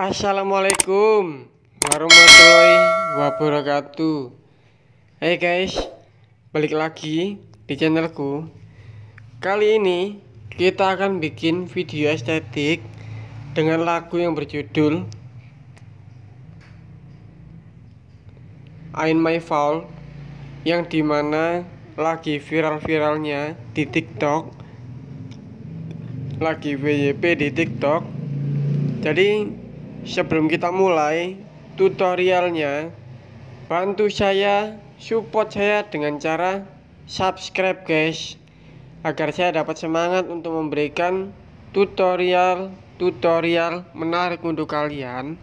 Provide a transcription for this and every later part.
Assalamualaikum warahmatullahi wabarakatuh Hai hey guys, balik lagi di channelku Kali ini kita akan bikin video estetik dengan lagu yang berjudul "I'm My Fault yang dimana lagi viral-viralnya di TikTok lagi WYP di TikTok jadi Sebelum kita mulai tutorialnya, bantu saya, support saya dengan cara subscribe guys agar saya dapat semangat untuk memberikan tutorial-tutorial menarik untuk kalian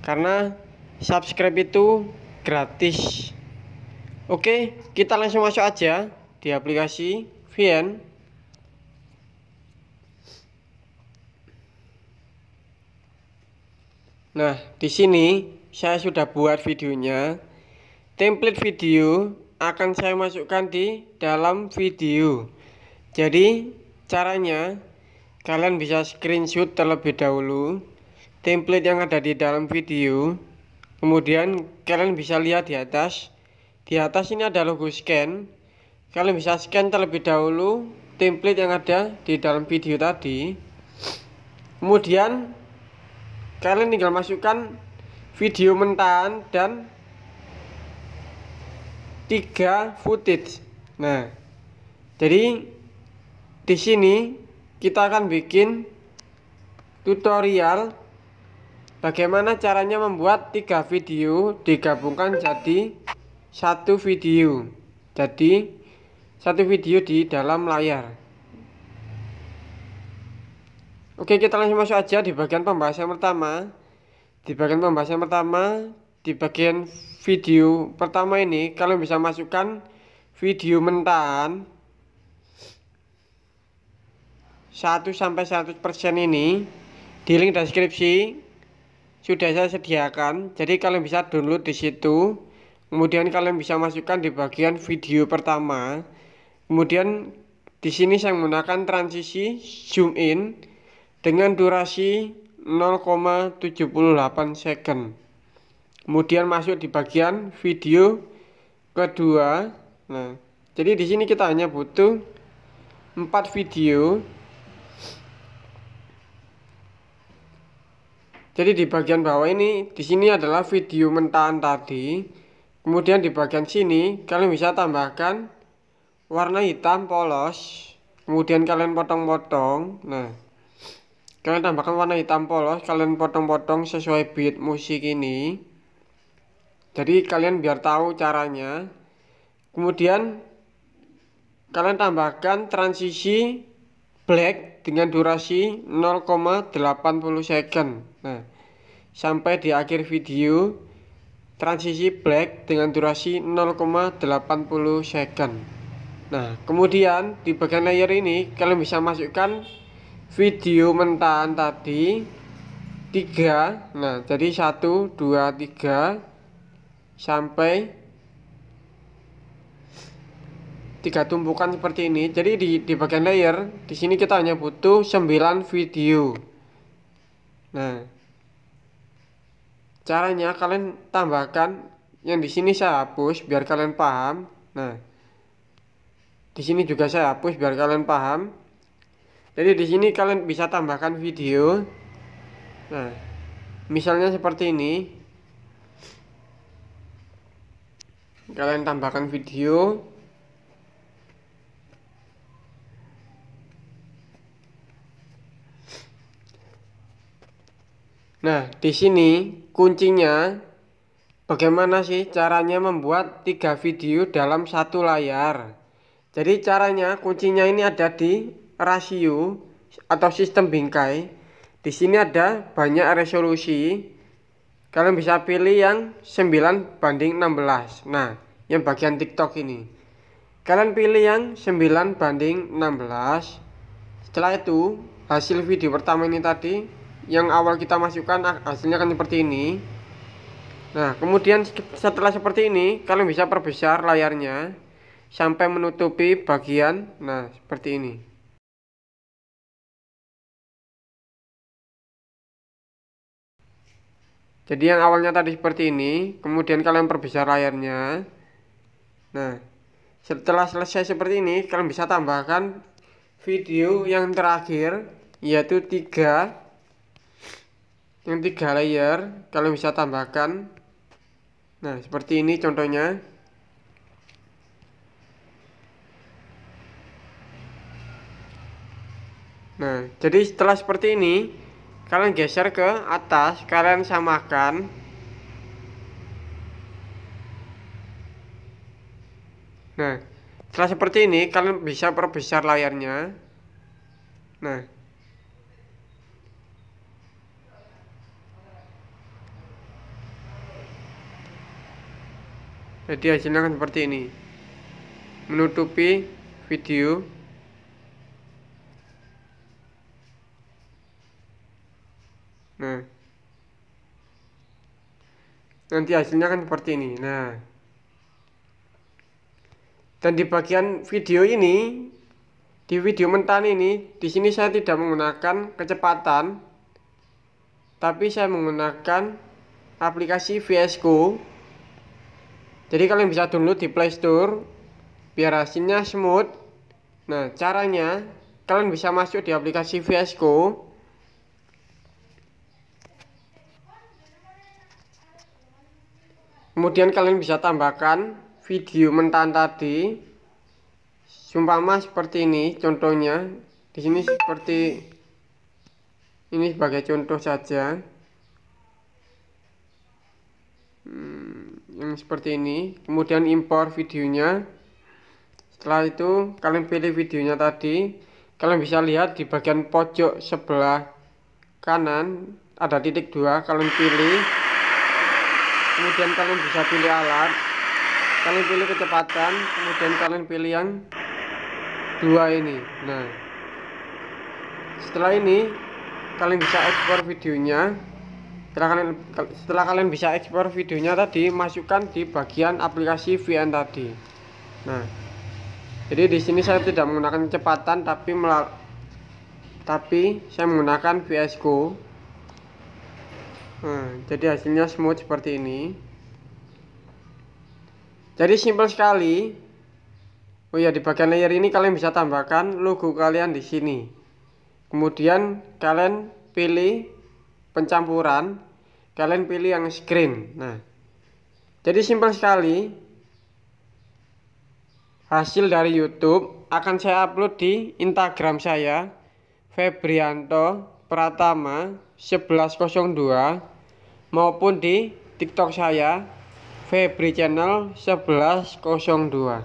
karena subscribe itu gratis. Oke, kita langsung masuk aja di aplikasi VN. Nah, di sini saya sudah buat videonya. Template video akan saya masukkan di dalam video. Jadi, caranya kalian bisa screenshot terlebih dahulu template yang ada di dalam video. Kemudian kalian bisa lihat di atas. Di atas ini ada logo scan. Kalian bisa scan terlebih dahulu template yang ada di dalam video tadi. Kemudian kalian tinggal masukkan video mentahan dan tiga footage nah jadi di sini kita akan bikin tutorial bagaimana caranya membuat tiga video digabungkan jadi satu video jadi satu video di dalam layar Oke, kita langsung masuk aja di bagian pembahasan pertama. Di bagian pembahasan pertama, di bagian video pertama ini, kalian bisa masukkan video mentahan 1 sampai 100% ini di link deskripsi sudah saya sediakan. Jadi kalian bisa download di situ. Kemudian kalian bisa masukkan di bagian video pertama. Kemudian di sini saya menggunakan transisi zoom in dengan durasi 0,78 second. Kemudian masuk di bagian video kedua. Nah, jadi di sini kita hanya butuh 4 video. Jadi di bagian bawah ini, di sini adalah video mentahan tadi. Kemudian di bagian sini kalian bisa tambahkan warna hitam polos. Kemudian kalian potong-potong. Nah, kalian tambahkan warna hitam polos kalian potong-potong sesuai beat musik ini jadi kalian biar tahu caranya kemudian kalian tambahkan transisi black dengan durasi 0,80 second nah sampai di akhir video transisi black dengan durasi 0,80 second nah kemudian di bagian layer ini kalian bisa masukkan video mentahan tadi tiga, nah jadi satu dua tiga sampai tiga tumpukan seperti ini jadi di, di bagian layer di sini kita hanya butuh 9 video nah caranya kalian tambahkan yang di sini saya hapus biar kalian paham nah di sini juga saya hapus biar kalian paham jadi di sini kalian bisa tambahkan video nah misalnya seperti ini kalian tambahkan video nah di sini kuncinya bagaimana sih caranya membuat tiga video dalam satu layar jadi caranya kuncinya ini ada di rasio atau sistem bingkai. Di sini ada banyak resolusi. Kalian bisa pilih yang 9 banding 16. Nah, yang bagian TikTok ini. Kalian pilih yang 9 banding 16. Setelah itu, hasil video pertama ini tadi yang awal kita masukkan ah, hasilnya akan seperti ini. Nah, kemudian setelah seperti ini, kalian bisa perbesar layarnya sampai menutupi bagian nah seperti ini. jadi yang awalnya tadi seperti ini kemudian kalian perbesar layarnya nah setelah selesai seperti ini kalian bisa tambahkan video yang terakhir yaitu tiga yang tiga layer kalian bisa tambahkan nah seperti ini contohnya nah jadi setelah seperti ini kalian geser ke atas kalian samakan nah setelah seperti ini kalian bisa perbesar layarnya nah jadi hasilnya akan seperti ini menutupi video Nah. Nanti hasilnya akan seperti ini. Nah. Dan di bagian video ini di video mentan ini di sini saya tidak menggunakan kecepatan tapi saya menggunakan aplikasi VSCO. Jadi kalian bisa download di Play Store biar hasilnya smooth. Nah, caranya kalian bisa masuk di aplikasi VSCO. Code kemudian kalian bisa tambahkan video mentan tadi sumpama seperti ini contohnya di sini seperti ini sebagai contoh saja hmm, yang seperti ini kemudian impor videonya setelah itu kalian pilih videonya tadi kalian bisa lihat di bagian pojok sebelah kanan ada titik dua kalian pilih kemudian kalian bisa pilih alat kalian pilih kecepatan kemudian kalian pilih yang dua ini nah setelah ini kalian bisa ekspor videonya setelah kalian setelah kalian bisa ekspor videonya tadi masukkan di bagian aplikasi VN tadi nah jadi di sini saya tidak menggunakan kecepatan tapi tapi saya menggunakan VSco nah, jadi hasilnya smooth seperti ini jadi simpel sekali oh ya di bagian layer ini kalian bisa tambahkan logo kalian di sini kemudian kalian pilih pencampuran kalian pilih yang screen nah jadi simpel sekali hasil dari YouTube akan saya upload di Instagram saya Febrianto Pratama 1102 maupun di TikTok saya Febri Channel 1102.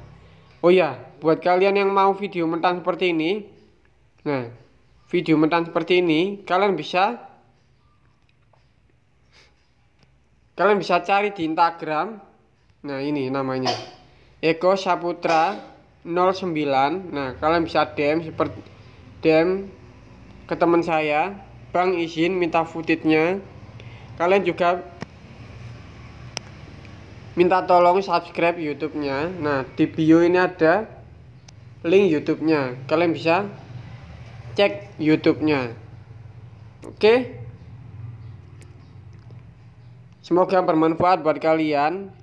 Oh ya, buat kalian yang mau video mentan seperti ini, nah, video mentan seperti ini kalian bisa kalian bisa cari di Instagram. Nah, ini namanya. Eko Saputra 09. Nah, kalian bisa DM seperti DM ke teman saya bang izin minta footage nya. kalian juga minta tolong subscribe youtube-nya nah di bio ini ada link youtube-nya kalian bisa cek youtube-nya oke semoga bermanfaat buat kalian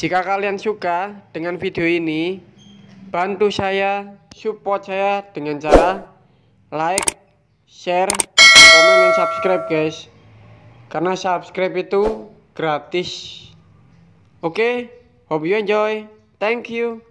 jika kalian suka dengan video ini bantu saya support saya dengan cara like, share, komen, dan subscribe guys. Karena subscribe itu gratis. Oke, okay? hope you enjoy. Thank you.